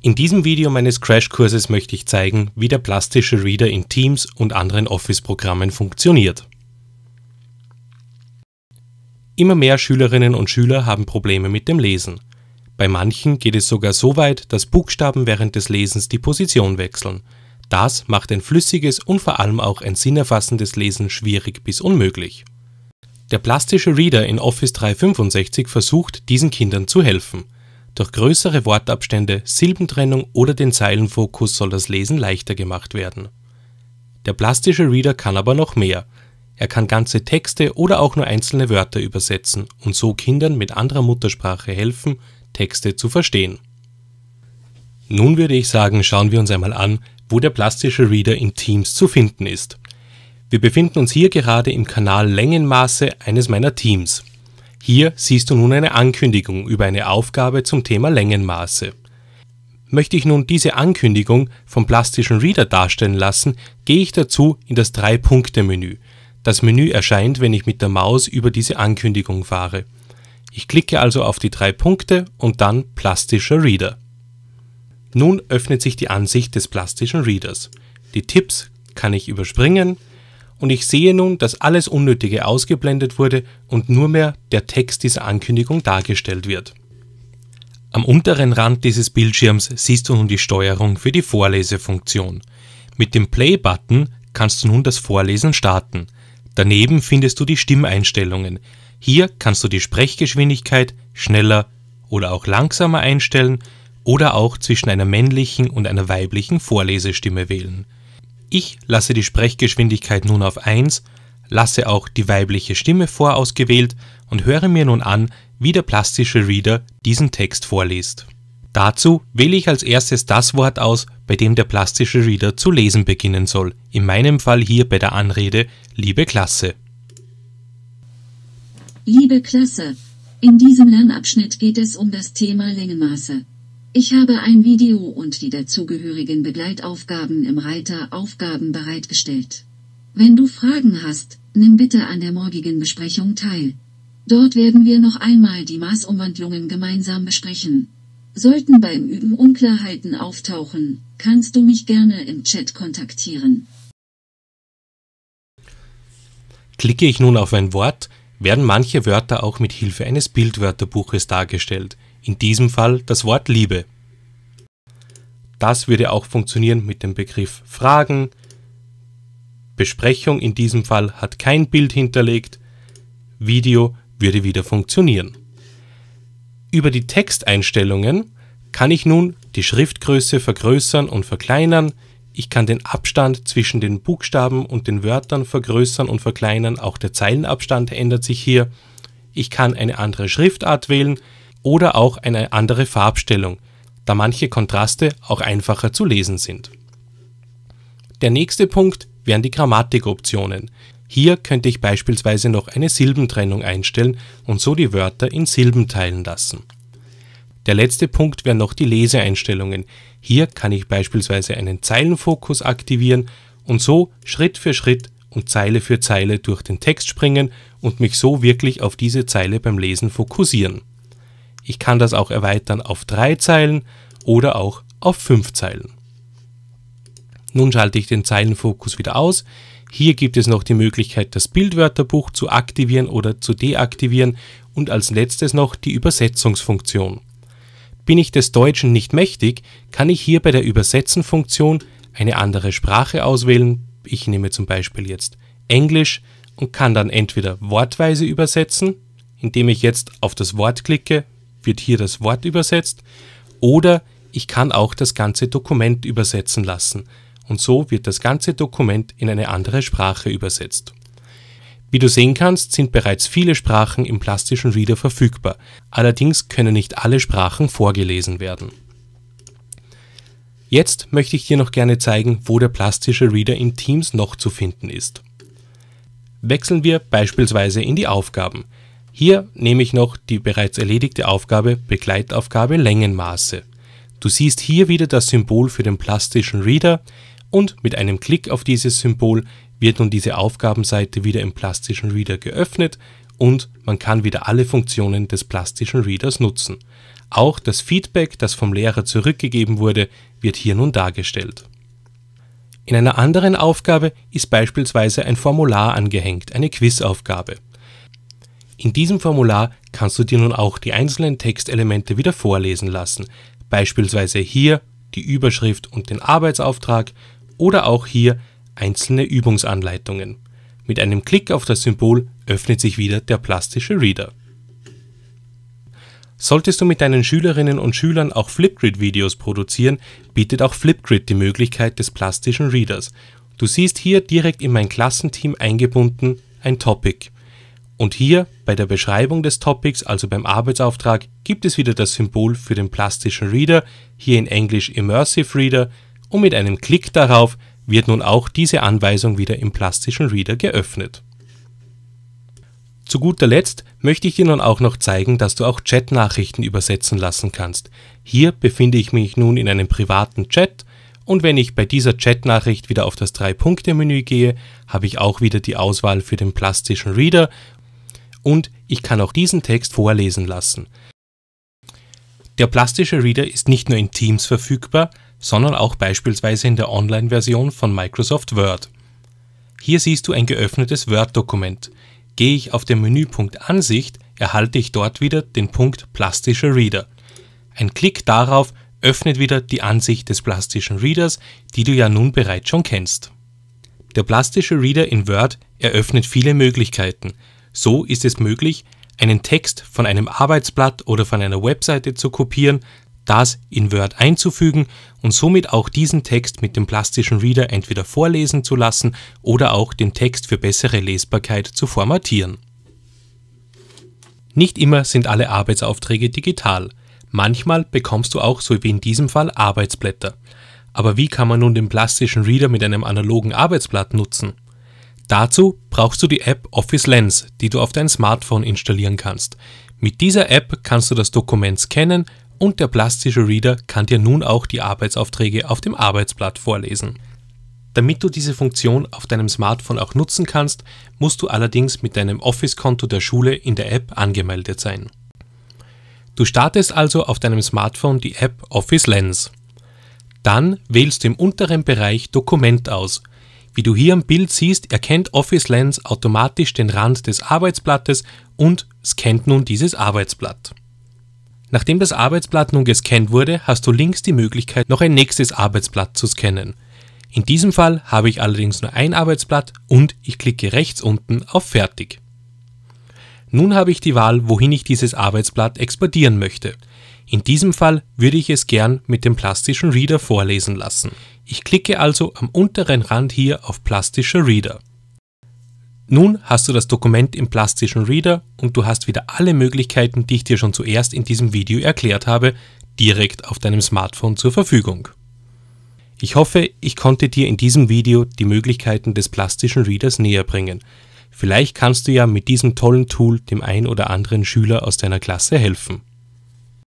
In diesem Video meines Crashkurses möchte ich zeigen, wie der plastische Reader in Teams und anderen Office-Programmen funktioniert. Immer mehr Schülerinnen und Schüler haben Probleme mit dem Lesen. Bei manchen geht es sogar so weit, dass Buchstaben während des Lesens die Position wechseln. Das macht ein flüssiges und vor allem auch ein sinnerfassendes Lesen schwierig bis unmöglich. Der plastische Reader in Office 365 versucht, diesen Kindern zu helfen – durch größere Wortabstände, Silbentrennung oder den Zeilenfokus soll das Lesen leichter gemacht werden. Der plastische Reader kann aber noch mehr. Er kann ganze Texte oder auch nur einzelne Wörter übersetzen und so Kindern mit anderer Muttersprache helfen, Texte zu verstehen. Nun würde ich sagen, schauen wir uns einmal an, wo der plastische Reader in Teams zu finden ist. Wir befinden uns hier gerade im Kanal Längenmaße eines meiner Teams. Hier siehst du nun eine Ankündigung über eine Aufgabe zum Thema Längenmaße. Möchte ich nun diese Ankündigung vom plastischen Reader darstellen lassen, gehe ich dazu in das Drei-Punkte-Menü. Das Menü erscheint, wenn ich mit der Maus über diese Ankündigung fahre. Ich klicke also auf die drei Punkte und dann Plastischer Reader. Nun öffnet sich die Ansicht des plastischen Readers. Die Tipps kann ich überspringen und ich sehe nun, dass alles Unnötige ausgeblendet wurde und nur mehr der Text dieser Ankündigung dargestellt wird. Am unteren Rand dieses Bildschirms siehst du nun die Steuerung für die Vorlesefunktion. Mit dem Play-Button kannst du nun das Vorlesen starten. Daneben findest du die Stimmeinstellungen. Hier kannst du die Sprechgeschwindigkeit schneller oder auch langsamer einstellen oder auch zwischen einer männlichen und einer weiblichen Vorlesestimme wählen. Ich lasse die Sprechgeschwindigkeit nun auf 1, lasse auch die weibliche Stimme vorausgewählt und höre mir nun an, wie der plastische Reader diesen Text vorliest. Dazu wähle ich als erstes das Wort aus, bei dem der plastische Reader zu lesen beginnen soll, in meinem Fall hier bei der Anrede Liebe Klasse. Liebe Klasse, in diesem Lernabschnitt geht es um das Thema Längenmaße. Ich habe ein Video und die dazugehörigen Begleitaufgaben im Reiter Aufgaben bereitgestellt. Wenn du Fragen hast, nimm bitte an der morgigen Besprechung teil. Dort werden wir noch einmal die Maßumwandlungen gemeinsam besprechen. Sollten beim Üben Unklarheiten auftauchen, kannst du mich gerne im Chat kontaktieren. Klicke ich nun auf ein Wort, werden manche Wörter auch mit Hilfe eines Bildwörterbuches dargestellt – in diesem Fall das Wort Liebe. Das würde auch funktionieren mit dem Begriff Fragen. Besprechung in diesem Fall hat kein Bild hinterlegt. Video würde wieder funktionieren. Über die Texteinstellungen kann ich nun die Schriftgröße vergrößern und verkleinern. Ich kann den Abstand zwischen den Buchstaben und den Wörtern vergrößern und verkleinern. Auch der Zeilenabstand ändert sich hier. Ich kann eine andere Schriftart wählen oder auch eine andere Farbstellung, da manche Kontraste auch einfacher zu lesen sind. Der nächste Punkt wären die Grammatikoptionen. Hier könnte ich beispielsweise noch eine Silbentrennung einstellen und so die Wörter in Silben teilen lassen. Der letzte Punkt wären noch die Leseeinstellungen. Hier kann ich beispielsweise einen Zeilenfokus aktivieren und so Schritt für Schritt und Zeile für Zeile durch den Text springen und mich so wirklich auf diese Zeile beim Lesen fokussieren. Ich kann das auch erweitern auf drei Zeilen oder auch auf fünf Zeilen. Nun schalte ich den Zeilenfokus wieder aus. Hier gibt es noch die Möglichkeit, das Bildwörterbuch zu aktivieren oder zu deaktivieren und als letztes noch die Übersetzungsfunktion. Bin ich des Deutschen nicht mächtig, kann ich hier bei der Übersetzen-Funktion eine andere Sprache auswählen. Ich nehme zum Beispiel jetzt Englisch und kann dann entweder wortweise übersetzen, indem ich jetzt auf das Wort klicke, wird hier das Wort übersetzt, oder ich kann auch das ganze Dokument übersetzen lassen und so wird das ganze Dokument in eine andere Sprache übersetzt. Wie du sehen kannst, sind bereits viele Sprachen im plastischen Reader verfügbar, allerdings können nicht alle Sprachen vorgelesen werden. Jetzt möchte ich dir noch gerne zeigen, wo der plastische Reader in Teams noch zu finden ist. Wechseln wir beispielsweise in die Aufgaben – hier nehme ich noch die bereits erledigte Aufgabe Begleitaufgabe Längenmaße. Du siehst hier wieder das Symbol für den plastischen Reader und mit einem Klick auf dieses Symbol wird nun diese Aufgabenseite wieder im plastischen Reader geöffnet und man kann wieder alle Funktionen des plastischen Readers nutzen. Auch das Feedback, das vom Lehrer zurückgegeben wurde, wird hier nun dargestellt. In einer anderen Aufgabe ist beispielsweise ein Formular angehängt, eine Quizaufgabe. In diesem Formular kannst du dir nun auch die einzelnen Textelemente wieder vorlesen lassen, beispielsweise hier die Überschrift und den Arbeitsauftrag oder auch hier einzelne Übungsanleitungen. Mit einem Klick auf das Symbol öffnet sich wieder der plastische Reader. Solltest du mit deinen Schülerinnen und Schülern auch Flipgrid-Videos produzieren, bietet auch Flipgrid die Möglichkeit des plastischen Readers. Du siehst hier direkt in mein Klassenteam eingebunden ein Topic. Und hier bei der Beschreibung des Topics, also beim Arbeitsauftrag, gibt es wieder das Symbol für den plastischen Reader, hier in Englisch Immersive Reader, und mit einem Klick darauf wird nun auch diese Anweisung wieder im plastischen Reader geöffnet. Zu guter Letzt möchte ich dir nun auch noch zeigen, dass du auch Chat-Nachrichten übersetzen lassen kannst. Hier befinde ich mich nun in einem privaten Chat und wenn ich bei dieser Chat-Nachricht wieder auf das Drei-Punkte-Menü gehe, habe ich auch wieder die Auswahl für den plastischen Reader und ich kann auch diesen Text vorlesen lassen. Der plastische Reader ist nicht nur in Teams verfügbar, sondern auch beispielsweise in der Online-Version von Microsoft Word. Hier siehst du ein geöffnetes Word-Dokument. Gehe ich auf den Menüpunkt Ansicht, erhalte ich dort wieder den Punkt Plastischer Reader. Ein Klick darauf öffnet wieder die Ansicht des plastischen Readers, die du ja nun bereits schon kennst. Der plastische Reader in Word eröffnet viele Möglichkeiten. So ist es möglich, einen Text von einem Arbeitsblatt oder von einer Webseite zu kopieren, das in Word einzufügen und somit auch diesen Text mit dem plastischen Reader entweder vorlesen zu lassen oder auch den Text für bessere Lesbarkeit zu formatieren. Nicht immer sind alle Arbeitsaufträge digital. Manchmal bekommst du auch, so wie in diesem Fall, Arbeitsblätter. Aber wie kann man nun den plastischen Reader mit einem analogen Arbeitsblatt nutzen? Dazu brauchst du die App Office Lens, die du auf dein Smartphone installieren kannst. Mit dieser App kannst du das Dokument scannen und der plastische Reader kann dir nun auch die Arbeitsaufträge auf dem Arbeitsblatt vorlesen. Damit du diese Funktion auf deinem Smartphone auch nutzen kannst, musst du allerdings mit deinem Office-Konto der Schule in der App angemeldet sein. Du startest also auf deinem Smartphone die App Office Lens. Dann wählst du im unteren Bereich Dokument aus wie du hier im Bild siehst, erkennt Office Lens automatisch den Rand des Arbeitsblattes und scannt nun dieses Arbeitsblatt. Nachdem das Arbeitsblatt nun gescannt wurde, hast du links die Möglichkeit, noch ein nächstes Arbeitsblatt zu scannen. In diesem Fall habe ich allerdings nur ein Arbeitsblatt und ich klicke rechts unten auf Fertig. Nun habe ich die Wahl, wohin ich dieses Arbeitsblatt exportieren möchte. In diesem Fall würde ich es gern mit dem plastischen Reader vorlesen lassen. Ich klicke also am unteren Rand hier auf plastischer Reader. Nun hast du das Dokument im plastischen Reader und du hast wieder alle Möglichkeiten, die ich dir schon zuerst in diesem Video erklärt habe, direkt auf deinem Smartphone zur Verfügung. Ich hoffe, ich konnte dir in diesem Video die Möglichkeiten des plastischen Readers näher bringen. Vielleicht kannst du ja mit diesem tollen Tool dem ein oder anderen Schüler aus deiner Klasse helfen.